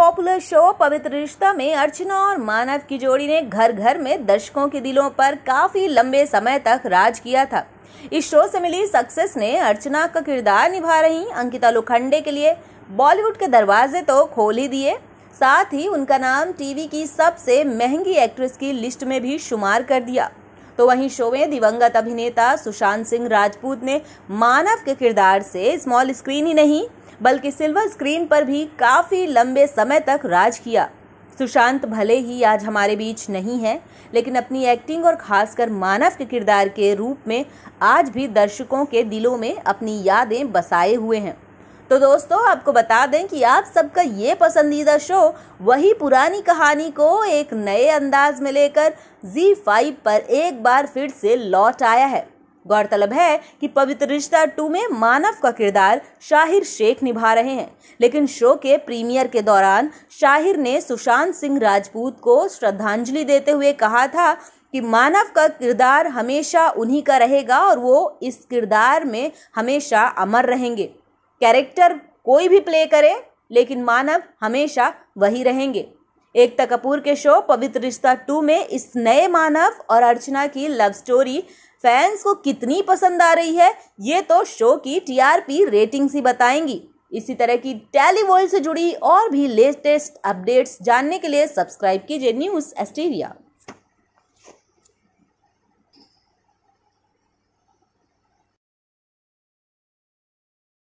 popular show पवित्र रिश्ता में अर्चना और मानव की जोड़ी ने घर घर में दर्शकों के दिलों पर काफी लंबे समय तक राज किया था इस शो से मिली सक्सेस ने अर्चना का किरदार निभा रही अंकिता लोखंडे के लिए बॉलीवुड के दरवाजे तो खोल ही दिए साथ ही उनका नाम टीवी की सबसे महंगी एक्ट्रेस की लिस्ट में भी शुमार कर दिया तो वहीं शो में दिवंगत अभिनेता सुशांत सिंह राजपूत ने मानव के किरदार से स्मॉल स्क्रीन ही नहीं बल्कि सिल्वर स्क्रीन पर भी काफ़ी लंबे समय तक राज किया सुशांत भले ही आज हमारे बीच नहीं है लेकिन अपनी एक्टिंग और खासकर मानव के किरदार के रूप में आज भी दर्शकों के दिलों में अपनी यादें बसाए हुए हैं तो दोस्तों आपको बता दें कि आप सबका ये पसंदीदा शो वही पुरानी कहानी को एक नए अंदाज में लेकर जी फाइव पर एक बार फिर से लौट आया है गौरतलब है कि पवित्र रिश्ता टू में मानव का किरदार शाहिर शेख निभा रहे हैं लेकिन शो के प्रीमियर के दौरान शाहिर ने सुशांत सिंह राजपूत को श्रद्धांजलि देते हुए कहा था कि मानव का किरदार हमेशा उन्हीं का रहेगा और वो इस किरदार में हमेशा अमर रहेंगे कैरेक्टर कोई भी प्ले करे लेकिन मानव हमेशा वही रहेंगे एकता कपूर के शो पवित्र रिश्ता टू में इस नए मानव और अर्चना की लव स्टोरी फैंस को कितनी पसंद आ रही है ये तो शो की टीआरपी रेटिंग्स ही बताएंगी इसी तरह की टैली वर्ल्ड से जुड़ी और भी लेटेस्ट अपडेट्स जानने के लिए सब्सक्राइब कीजिए न्यूज़ एस्टीरिया